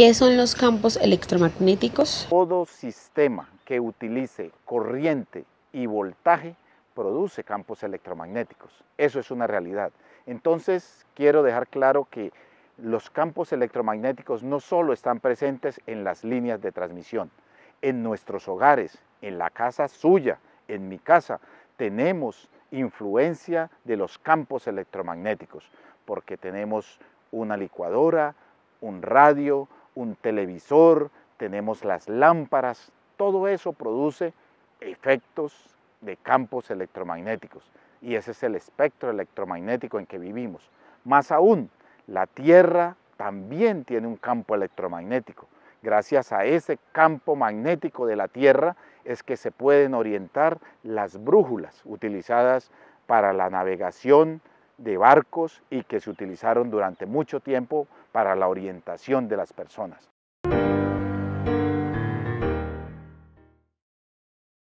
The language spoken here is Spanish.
¿Qué son los campos electromagnéticos? Todo sistema que utilice corriente y voltaje produce campos electromagnéticos. Eso es una realidad. Entonces, quiero dejar claro que los campos electromagnéticos no solo están presentes en las líneas de transmisión, en nuestros hogares, en la casa suya, en mi casa, tenemos influencia de los campos electromagnéticos, porque tenemos una licuadora, un radio, un televisor, tenemos las lámparas, todo eso produce efectos de campos electromagnéticos y ese es el espectro electromagnético en que vivimos. Más aún, la Tierra también tiene un campo electromagnético. Gracias a ese campo magnético de la Tierra es que se pueden orientar las brújulas utilizadas para la navegación de barcos y que se utilizaron durante mucho tiempo para la orientación de las personas.